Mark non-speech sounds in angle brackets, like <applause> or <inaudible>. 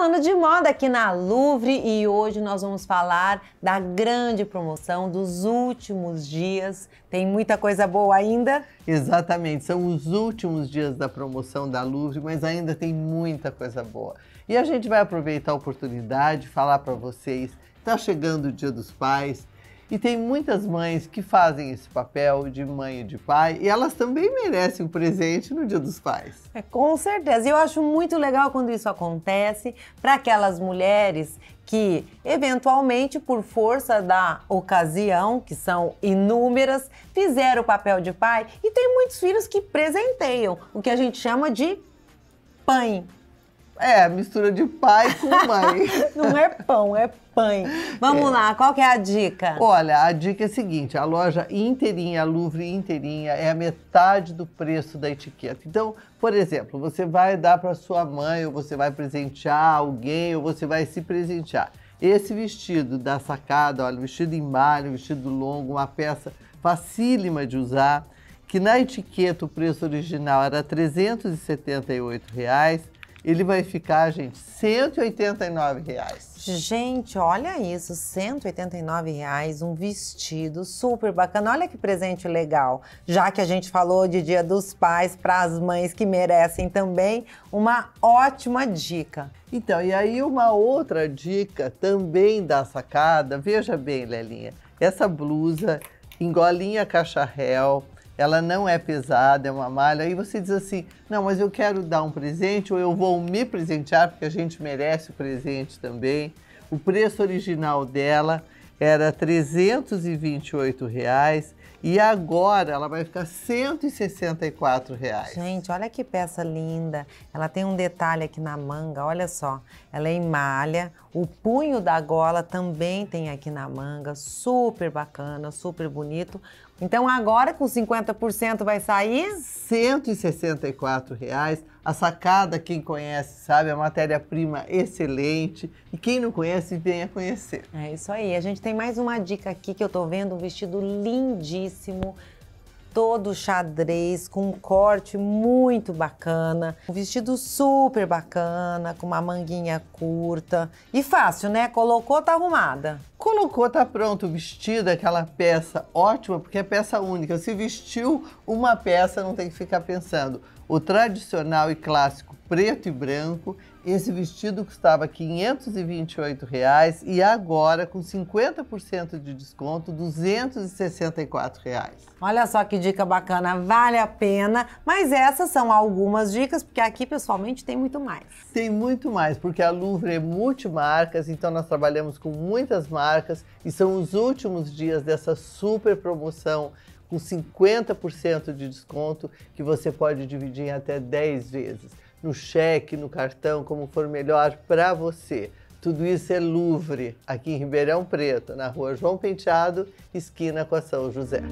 falando de moda aqui na Louvre e hoje nós vamos falar da grande promoção dos últimos dias. Tem muita coisa boa ainda? Exatamente, são os últimos dias da promoção da Louvre, mas ainda tem muita coisa boa. E a gente vai aproveitar a oportunidade falar para vocês, está chegando o Dia dos Pais, e tem muitas mães que fazem esse papel de mãe e de pai, e elas também merecem um presente no Dia dos Pais. É, com certeza. E eu acho muito legal quando isso acontece para aquelas mulheres que, eventualmente, por força da ocasião, que são inúmeras, fizeram o papel de pai. E tem muitos filhos que presenteiam, o que a gente chama de pai é, mistura de pai com mãe. <laughs> Não é pão, é pãe. Vamos é. lá, qual que é a dica? Olha, a dica é a seguinte, a loja inteirinha, a Louvre inteirinha, é a metade do preço da etiqueta. Então, por exemplo, você vai dar para sua mãe, ou você vai presentear alguém, ou você vai se presentear. Esse vestido da sacada, olha, vestido em malha, vestido longo, uma peça facílima de usar, que na etiqueta o preço original era R$ 378, reais, ele vai ficar, gente, 189 reais. Gente, olha isso, 189 reais, um vestido super bacana. Olha que presente legal. Já que a gente falou de Dia dos Pais para as mães que merecem também, uma ótima dica. Então, e aí uma outra dica também da sacada. Veja bem, Lelinha, essa blusa em golinha cacharel, ela não é pesada, é uma malha. Aí você diz assim: não, mas eu quero dar um presente ou eu vou me presentear, porque a gente merece o presente também. O preço original dela era R$ 328 reais, e agora ela vai ficar R$ 164. Reais. Gente, olha que peça linda. Ela tem um detalhe aqui na manga, olha só. Ela é em malha. O punho da gola também tem aqui na manga, super bacana, super bonito. Então agora com 50% vai sair R$ 164,00. Reais. A sacada quem conhece, sabe, é a matéria-prima excelente. E quem não conhece, venha conhecer. É isso aí. A gente tem mais uma dica aqui que eu tô vendo, um vestido lindíssimo todo xadrez, com um corte muito bacana, um vestido super bacana, com uma manguinha curta. E fácil, né? Colocou, tá arrumada. Colocou, tá pronto o vestido, aquela peça ótima, porque é peça única. Se vestiu uma peça, não tem que ficar pensando. O tradicional e clássico preto e branco, esse vestido custava R$ 528 reais, e agora, com 50% de desconto, R$ 264. Reais. Olha só que dica bacana, vale a pena. Mas essas são algumas dicas, porque aqui, pessoalmente, tem muito mais. Tem muito mais, porque a Louvre é multimarcas, então nós trabalhamos com muitas marcas e são os últimos dias dessa super promoção com 50% de desconto que você pode dividir em até 10 vezes no cheque, no cartão, como for melhor para você. Tudo isso é Louvre, aqui em Ribeirão Preto, na rua João Penteado, esquina com a São José.